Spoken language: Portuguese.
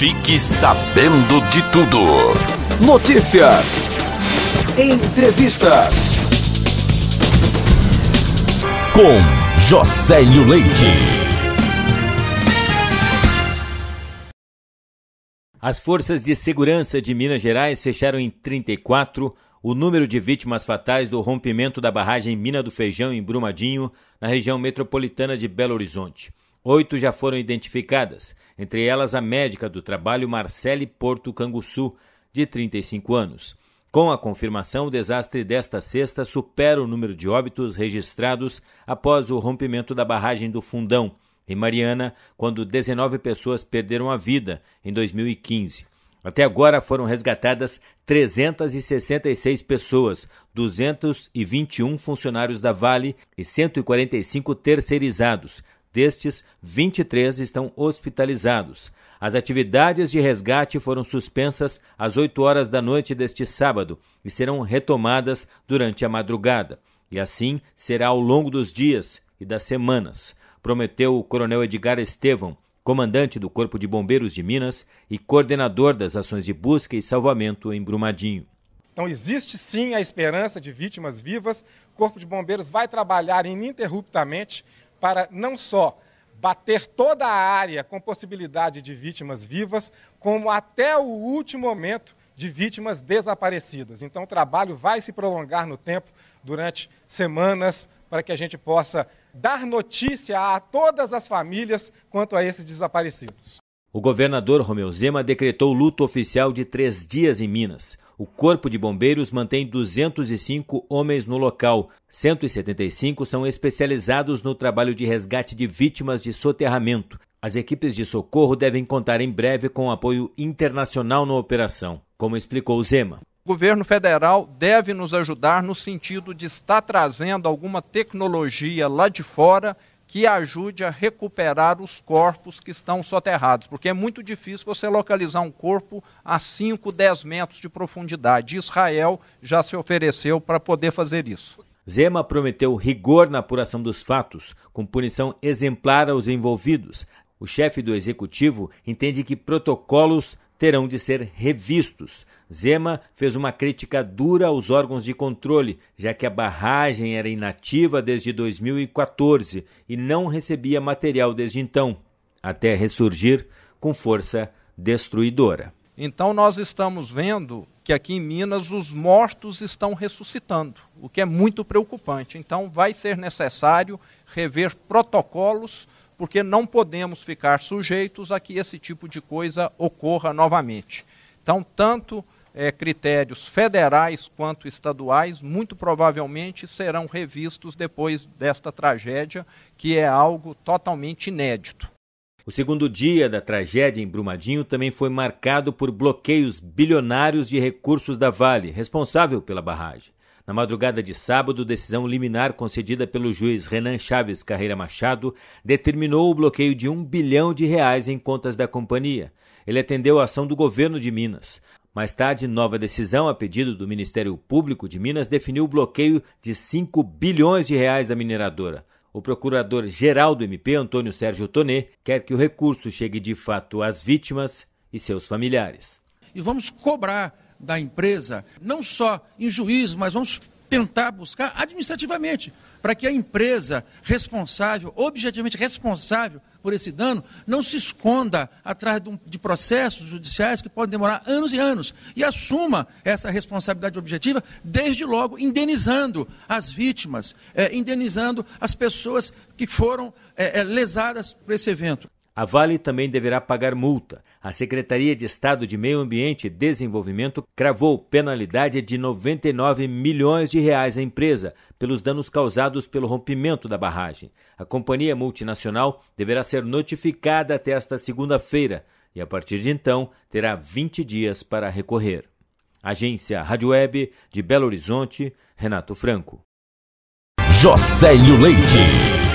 Fique sabendo de tudo. Notícias. Entrevistas. Com Josélio Leite. As forças de segurança de Minas Gerais fecharam em 34 o número de vítimas fatais do rompimento da barragem Mina do Feijão em Brumadinho, na região metropolitana de Belo Horizonte. Oito já foram identificadas, entre elas a médica do trabalho Marcele Porto Canguçu, de 35 anos. Com a confirmação, o desastre desta sexta supera o número de óbitos registrados após o rompimento da barragem do Fundão, em Mariana, quando 19 pessoas perderam a vida em 2015. Até agora foram resgatadas 366 pessoas, 221 funcionários da Vale e 145 terceirizados, Destes, 23 estão hospitalizados. As atividades de resgate foram suspensas às 8 horas da noite deste sábado e serão retomadas durante a madrugada. E assim será ao longo dos dias e das semanas, prometeu o Coronel Edgar Estevão, comandante do Corpo de Bombeiros de Minas e coordenador das ações de busca e salvamento em Brumadinho. Então existe sim a esperança de vítimas vivas. O Corpo de Bombeiros vai trabalhar ininterruptamente para não só bater toda a área com possibilidade de vítimas vivas, como até o último momento de vítimas desaparecidas. Então, o trabalho vai se prolongar no tempo durante semanas para que a gente possa dar notícia a todas as famílias quanto a esses desaparecidos. O governador Romeu Zema decretou luto oficial de três dias em Minas. O Corpo de Bombeiros mantém 205 homens no local. 175 são especializados no trabalho de resgate de vítimas de soterramento. As equipes de socorro devem contar em breve com apoio internacional na operação, como explicou Zema. O governo federal deve nos ajudar no sentido de estar trazendo alguma tecnologia lá de fora que ajude a recuperar os corpos que estão soterrados, porque é muito difícil você localizar um corpo a 5, 10 metros de profundidade. Israel já se ofereceu para poder fazer isso. Zema prometeu rigor na apuração dos fatos, com punição exemplar aos envolvidos. O chefe do executivo entende que protocolos terão de ser revistos. Zema fez uma crítica dura aos órgãos de controle, já que a barragem era inativa desde 2014 e não recebia material desde então, até ressurgir com força destruidora. Então nós estamos vendo que aqui em Minas os mortos estão ressuscitando, o que é muito preocupante. Então vai ser necessário rever protocolos porque não podemos ficar sujeitos a que esse tipo de coisa ocorra novamente. Então, tanto é, critérios federais quanto estaduais, muito provavelmente serão revistos depois desta tragédia, que é algo totalmente inédito. O segundo dia da tragédia em Brumadinho também foi marcado por bloqueios bilionários de recursos da Vale, responsável pela barragem. Na madrugada de sábado, decisão liminar concedida pelo juiz Renan Chaves Carreira Machado determinou o bloqueio de um bilhão de reais em contas da companhia. Ele atendeu a ação do governo de Minas. Mais tarde, nova decisão a pedido do Ministério Público de Minas definiu o bloqueio de 5 bilhões de reais da mineradora. O procurador-geral do MP, Antônio Sérgio Tonê, quer que o recurso chegue de fato às vítimas e seus familiares. E vamos cobrar da empresa, não só em juízo, mas vamos tentar buscar administrativamente, para que a empresa responsável, objetivamente responsável por esse dano, não se esconda atrás de, processos judiciais que podem demorar anos e anos e assuma essa responsabilidade objetiva, desde logo indenizando as vítimas, eh, indenizando as pessoas que foram eh, eh, lesadas por esse evento. A Vale também deverá pagar multa. A Secretaria de Estado de Meio Ambiente e Desenvolvimento cravou penalidade de 99 milhões de reais à empresa pelos danos causados pelo rompimento da barragem. A companhia multinacional deverá ser notificada até esta segunda-feira e a partir de então terá 20 dias para recorrer. Agência Rádio Web de Belo Horizonte, Renato Franco. Josélio Leite.